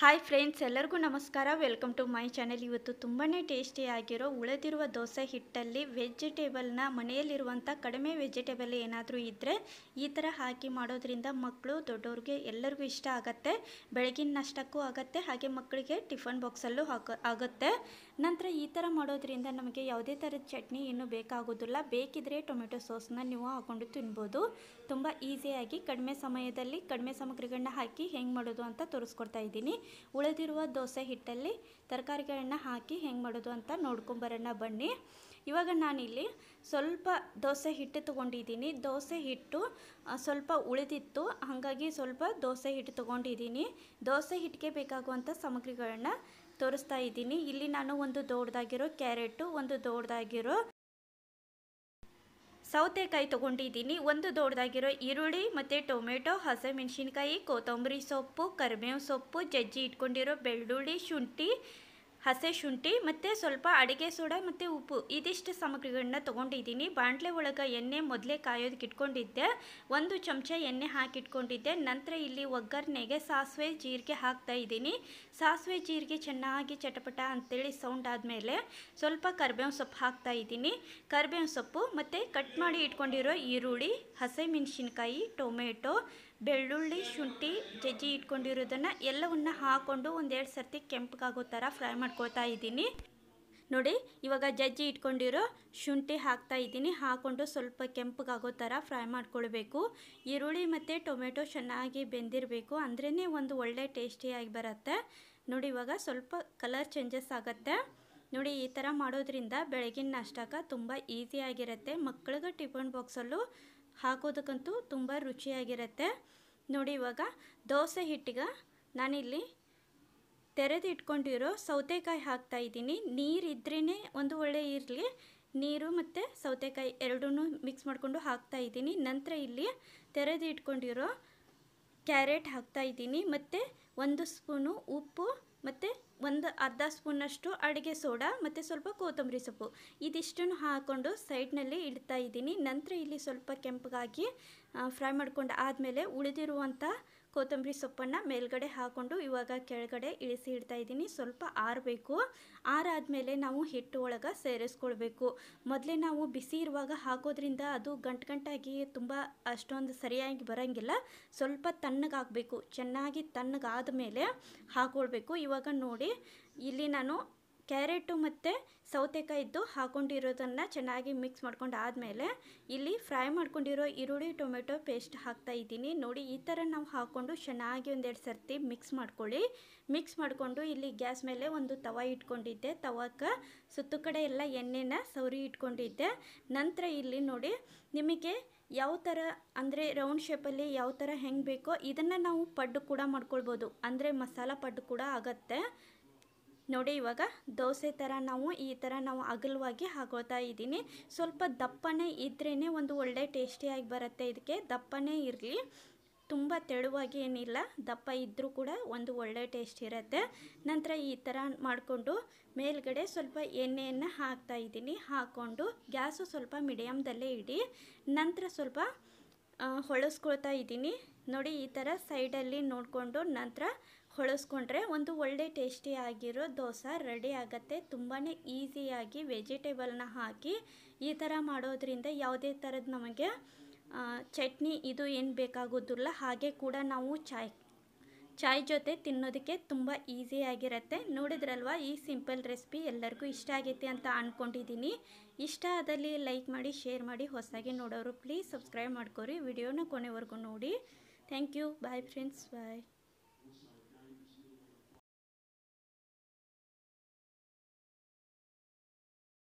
hi friends ಎಲ್ಲರಿಗೂ ನಮಸ್ಕಾರ welcome to my channel ಇವತ್ತು ತುಂಬಾ ಟೇಸ್ಟಿಯಾಗಿರೋ ಉಳಿದಿರುವ ದೋಸೆ ಹಿಟ್ಟಲ್ಲಿ ವೆಜಿಟೇಬಲ್ನ ಮನೆಯಲ್ಲಿರುವಂಥ ಕಡಿಮೆ ವೆಜಿಟೇಬಲ್ ಏನಾದರೂ ಇದ್ದರೆ ಈ ಥರ ಹಾಕಿ ಮಾಡೋದ್ರಿಂದ ಮಕ್ಕಳು ದೊಡ್ಡವ್ರಿಗೆ ಎಲ್ಲರಿಗೂ ಇಷ್ಟ ಆಗುತ್ತೆ ಬೆಳಗಿನ ನಷ್ಟಕ್ಕೂ ಆಗುತ್ತೆ ಹಾಗೆ ಮಕ್ಕಳಿಗೆ ಟಿಫನ್ ಬಾಕ್ಸಲ್ಲೂ ಹಾಕ ಆಗುತ್ತೆ ನಂತರ ಈ ಥರ ಮಾಡೋದ್ರಿಂದ ನಮಗೆ ಯಾವುದೇ ಥರದ ಚಟ್ನಿ ಇನ್ನೂ ಬೇಕಾಗೋದಿಲ್ಲ ಬೇಕಿದ್ರೆ ಟೊಮೆಟೊ ಸಾಸ್ನ ನೀವು ಹಾಕ್ಕೊಂಡು ತಿನ್ಬೋದು ತುಂಬ ಈಸಿಯಾಗಿ ಕಡಿಮೆ ಸಮಯದಲ್ಲಿ ಕಡಿಮೆ ಸಾಮಗ್ರಿಗಳನ್ನ ಹಾಕಿ ಹೆಂಗೆ ಮಾಡೋದು ಅಂತ ತೋರಿಸ್ಕೊಡ್ತಾ ಇದ್ದೀನಿ ಉಳಿದಿರುವ ದೋಸೆ ಹಿಟ್ಟಲ್ಲಿ ತರಕಾರಿಗಳನ್ನ ಹಾಕಿ ಹೆಂಗೆ ಮಾಡೋದು ಅಂತ ನೋಡ್ಕೊಂಬರೋಣ ಬನ್ನಿ ಇವಾಗ ನಾನಿಲ್ಲಿ ಸ್ವಲ್ಪ ದೋಸೆ ಹಿಟ್ಟು ತೊಗೊಂಡಿದ್ದೀನಿ ದೋಸೆ ಹಿಟ್ಟು ಸ್ವಲ್ಪ ಉಳಿದಿತ್ತು ಹಾಗಾಗಿ ಸ್ವಲ್ಪ ದೋಸೆ ಹಿಟ್ಟು ತೊಗೊಂಡಿದ್ದೀನಿ ದೋಸೆ ಹಿಟ್ಟಿಗೆ ಬೇಕಾಗುವಂಥ ಸಾಮಗ್ರಿಗಳನ್ನ ತೋರಿಸ್ತಾ ಇದ್ದೀನಿ ಇಲ್ಲಿ ನಾನು ಒಂದು ದೊಡ್ಡದಾಗಿರೋ ಕ್ಯಾರೆಟು ಒಂದು ದೊಡ್ಡದಾಗಿರೋ ಸೌತೆಕಾಯಿ ತೊಗೊಂಡಿದ್ದೀನಿ ಒಂದು ದೊಡ್ಡದಾಗಿರೋ ಈರುಳ್ಳಿ ಮತ್ತು ಟೊಮೆಟೊ ಹಸಿಮೆಣಸಿನ್ಕಾಯಿ ಕೊತ್ತಂಬರಿ ಸೊಪ್ಪು ಕರಿಬೇವು ಸೊಪ್ಪು ಜಜ್ಜಿ ಇಟ್ಕೊಂಡಿರೋ ಬೆಳ್ಳುಳ್ಳಿ ಶುಂಠಿ ಹಸೆ ಶುಂಠಿ ಮತ್ತು ಸ್ವಲ್ಪ ಅಡುಗೆ ಸೋಡಾ ಮತ್ತು ಉಪ್ಪು ಇದಿಷ್ಟು ಸಾಮಗ್ರಿಗಳನ್ನ ತೊಗೊಂಡಿದ್ದೀನಿ ಬಾಣಲೆ ಒಳಗೆ ಎಣ್ಣೆ ಮೊದಲೇ ಕಾಯೋದಕ್ಕೆ ಇಟ್ಕೊಂಡಿದ್ದೆ ಒಂದು ಚಮಚ ಎಣ್ಣೆ ಹಾಕಿಟ್ಕೊಂಡಿದ್ದೆ ನಂತರ ಇಲ್ಲಿ ಒಗ್ಗರಣೆಗೆ ಸಾಸಿವೆ ಜೀರಿಗೆ ಹಾಕ್ತಾ ಇದ್ದೀನಿ ಸಾಸಿವೆ ಜೀರಿಗೆ ಚೆನ್ನಾಗಿ ಚಟಪಟ ಅಂತೇಳಿ ಸೌಂಡ್ ಆದಮೇಲೆ ಸ್ವಲ್ಪ ಕರ್ಬೇವು ಸೊಪ್ಪು ಹಾಕ್ತಾ ಇದ್ದೀನಿ ಕರ್ಬೇವು ಸೊಪ್ಪು ಮತ್ತು ಕಟ್ ಮಾಡಿ ಇಟ್ಕೊಂಡಿರೋ ಈರುಳ್ಳಿ ಹಸಿಮೆಣಸಿನ್ಕಾಯಿ ಟೊಮೆಟೊ ಬೆಳ್ಳುಳ್ಳಿ ಶುಂಠಿ ಜಜ್ಜಿ ಇಟ್ಕೊಂಡಿರೋದನ್ನು ಎಲ್ಲವನ್ನ ಹಾಕ್ಕೊಂಡು ಒಂದೆರಡು ಸರ್ತಿ ಕೆಂಪಗಾಗೋ ಥರ ಫ್ರೈ ಮಾಡ್ಕೊಳ್ತಾ ಇದ್ದೀನಿ ನೋಡಿ ಇವಾಗ ಜಜ್ಜಿ ಇಟ್ಕೊಂಡಿರೋ ಶುಂಠಿ ಹಾಕ್ತಾ ಇದ್ದೀನಿ ಹಾಕ್ಕೊಂಡು ಸ್ವಲ್ಪ ಕೆಂಪಗಾಗೋ ಥರ ಫ್ರೈ ಮಾಡ್ಕೊಳ್ಬೇಕು ಈರುಳ್ಳಿ ಮತ್ತು ಟೊಮೆಟೊ ಚೆನ್ನಾಗಿ ಬೆಂದಿರಬೇಕು ಅಂದ್ರೇ ಒಂದು ಒಳ್ಳೆ ಟೇಸ್ಟಿಯಾಗಿ ಬರುತ್ತೆ ನೋಡಿ ಇವಾಗ ಸ್ವಲ್ಪ ಕಲರ್ ಚೇಂಜಸ್ ಆಗುತ್ತೆ ನೋಡಿ ಈ ಥರ ಮಾಡೋದ್ರಿಂದ ಬೆಳಗಿನ ನಾಷ್ಟಕ್ಕೆ ತುಂಬ ಈಸಿಯಾಗಿರುತ್ತೆ ಮಕ್ಕಳಿಗೆ ಟಿಫನ್ ಬಾಕ್ಸಲ್ಲೂ ಹಾಕೋದಕ್ಕಂತೂ ತುಂಬ ರುಚಿಯಾಗಿರುತ್ತೆ ನೋಡಿ ಇವಾಗ ದೋಸೆ ಹಿಟ್ಟಿಗೆ ನಾನಿಲ್ಲಿ ತೆರೆದಿಟ್ಕೊಂಡಿರೋ ಸೌತೆಕಾಯಿ ಹಾಕ್ತಾ ಇದ್ದೀನಿ ನೀರು ಇದ್ರೇ ಒಂದು ಒಳ್ಳೆ ಇರಲಿ ನೀರು ಮತ್ತು ಸೌತೆಕಾಯಿ ಎರಡೂ ಮಿಕ್ಸ್ ಮಾಡಿಕೊಂಡು ಹಾಕ್ತಾ ಇದ್ದೀನಿ ನಂತರ ಇಲ್ಲಿ ತೆರೆದಿಟ್ಕೊಂಡಿರೋ ಕ್ಯಾರೆಟ್ ಹಾಕ್ತಾ ಇದ್ದೀನಿ ಮತ್ತು ಒಂದು ಸ್ಪೂನು ಉಪ್ಪು ಮತ್ತು ಒಂದು ಅರ್ಧ ಸ್ಪೂನಷ್ಟು ಅಡುಗೆ ಸೋಡಾ ಮತ್ತು ಸ್ವಲ್ಪ ಕೊತ್ತಂಬರಿ ಸೊಪ್ಪು ಇದಿಷ್ಟನ್ನು ಹಾಕ್ಕೊಂಡು ಸೈಡ್ನಲ್ಲಿ ಇಡ್ತಾ ಇದ್ದೀನಿ ನಂತರ ಇಲ್ಲಿ ಸ್ವಲ್ಪ ಕೆಂಪಗಾಗಿ ಫ್ರೈ ಮಾಡ್ಕೊಂಡು ಆದಮೇಲೆ ಉಳಿದಿರುವಂಥ ಕೊತ್ತಂಬರಿ ಸೊಪ್ಪನ್ನು ಮೇಲ್ಗಡೆ ಹಾಕ್ಕೊಂಡು ಇವಾಗ ಕೆಳಗಡೆ ಇಳಿಸಿ ಇಡ್ತಾ ಇದ್ದೀನಿ ಸ್ವಲ್ಪ ಆರಬೇಕು ಆರಾದಮೇಲೆ ನಾವು ಹಿಟ್ಟು ಒಳಗೆ ಸೇರಿಸ್ಕೊಳ್ಬೇಕು ಮೊದಲೇ ನಾವು ಬಿಸಿ ಇರುವಾಗ ಹಾಕೋದ್ರಿಂದ ಅದು ಗಂಟು ಗಂಟಾಗಿ ತುಂಬ ಅಷ್ಟೊಂದು ಸರಿಯಾಗಿ ಬರೋಂಗಿಲ್ಲ ಸ್ವಲ್ಪ ತಣ್ಣಗಾಗಬೇಕು ಚೆನ್ನಾಗಿ ತಣ್ಣಗಾದ ಮೇಲೆ ಹಾಕೊಳ್ಬೇಕು ಇವಾಗ ನೋಡಿ ಇಲ್ಲಿ ನಾನು ಕ್ಯಾರೆಟು ಮತ್ತು ಸೌತೆಕಾಯಿದ್ದು ಹಾಕೊಂಡಿರೋದನ್ನು ಚೆನ್ನಾಗಿ ಮಿಕ್ಸ್ ಮಾಡ್ಕೊಂಡು ಆದಮೇಲೆ ಇಲ್ಲಿ ಫ್ರೈ ಮಾಡ್ಕೊಂಡಿರೋ ಈರುಳ್ಳಿ ಟೊಮೆಟೊ ಪೇಸ್ಟ್ ಹಾಕ್ತಾ ಇದ್ದೀನಿ ನೋಡಿ ಈ ಥರ ನಾವು ಹಾಕ್ಕೊಂಡು ಚೆನ್ನಾಗಿ ಒಂದೆರಡು ಸರ್ತಿ ಮಿಕ್ಸ್ ಮಾಡ್ಕೊಳ್ಳಿ ಮಿಕ್ಸ್ ಮಾಡಿಕೊಂಡು ಇಲ್ಲಿ ಗ್ಯಾಸ್ ಮೇಲೆ ಒಂದು ತವ ಇಟ್ಕೊಂಡಿದ್ದೆ ತವಕ್ಕೆ ಸುತ್ತ ಕಡೆ ಎಲ್ಲ ಎಣ್ಣೆನ ಸೌರಿ ಇಟ್ಕೊಂಡಿದ್ದೆ ನಂತರ ಇಲ್ಲಿ ನೋಡಿ ನಿಮಗೆ ಯಾವ ಥರ ಅಂದರೆ ರೌಂಡ್ ಶೇಪಲ್ಲಿ ಯಾವ ಥರ ಹೆಂಗೆ ಬೇಕೋ ಇದನ್ನು ನಾವು ಪಡ್ಡು ಕೂಡ ಮಾಡ್ಕೊಳ್ಬೋದು ಅಂದರೆ ಮಸಾಲ ಪಡ್ಡು ಕೂಡ ಆಗತ್ತೆ ನೋಡಿ ಇವಾಗ ದೋಸೆ ಥರ ನಾವು ಈ ಥರ ನಾವು ಅಗಲವಾಗಿ ಹಾಕೋತಾ ಇದ್ದೀನಿ ಸ್ವಲ್ಪ ದಪ್ಪನೇ ಇದ್ರೇ ಒಂದು ಒಳ್ಳೆ ಟೇಸ್ಟಿಯಾಗಿ ಬರುತ್ತೆ ಇದಕ್ಕೆ ದಪ್ಪನೇ ಇರಲಿ ತುಂಬ ತೆಳುವಾಗಿ ಏನಿಲ್ಲ ದಪ್ಪ ಇದ್ದರೂ ಕೂಡ ಒಂದು ಒಳ್ಳೆ ಟೇಸ್ಟ್ ಇರುತ್ತೆ ನಂತರ ಈ ಥರ ಮಾಡಿಕೊಂಡು ಮೇಲ್ಗಡೆ ಸ್ವಲ್ಪ ಎಣ್ಣೆಯನ್ನು ಹಾಕ್ತಾ ಇದ್ದೀನಿ ಹಾಕ್ಕೊಂಡು ಗ್ಯಾಸು ಸ್ವಲ್ಪ ಮೀಡಿಯಮ್ದಲ್ಲೇ ಇಡಿ ನಂತರ ಸ್ವಲ್ಪ ಹೊಳಸ್ಕೊಳ್ತಾ ಇದ್ದೀನಿ ನೋಡಿ ಈ ಥರ ಸೈಡಲ್ಲಿ ನೋಡಿಕೊಂಡು ನಂತರ ಹೊಳಸ್ಕೊಂಡ್ರೆ ಒಂದು ಒಳ್ಳೆ ಟೇಸ್ಟಿ ಆಗಿರೋ ದೋಸೆ ರೆಡಿ ಆಗುತ್ತೆ ತುಂಬಾ ಈಸಿಯಾಗಿ ವೆಜಿಟೇಬಲ್ನ ಹಾಕಿ ಈ ಥರ ಮಾಡೋದ್ರಿಂದ ಯಾವುದೇ ಥರದ ನಮಗೆ ಚಟ್ನಿ ಇದು ಏನು ಬೇಕಾಗೋದಿಲ್ಲ ಹಾಗೆ ಕೂಡ ನಾವು ಚಾಯ್ ಚಾಯ್ ಜೊತೆ ತಿನ್ನೋದಕ್ಕೆ ತುಂಬ ಈಸಿಯಾಗಿರುತ್ತೆ ನೋಡಿದ್ರಲ್ವ ಈ ಸಿಂಪಲ್ ರೆಸಿಪಿ ಎಲ್ಲರಿಗೂ ಇಷ್ಟ ಆಗೈತೆ ಅಂತ ಅಂದ್ಕೊಂಡಿದ್ದೀನಿ ಇಷ್ಟ ಆದಲ್ಲಿ ಲೈಕ್ ಮಾಡಿ ಶೇರ್ ಮಾಡಿ ಹೊಸಗೆ ನೋಡೋರು ಪ್ಲೀಸ್ ಸಬ್ಸ್ಕ್ರೈಬ್ ಮಾಡ್ಕೊರಿ ವಿಡಿಯೋನ ಕೊನೆವರೆಗೂ ನೋಡಿ thank you bye friends bye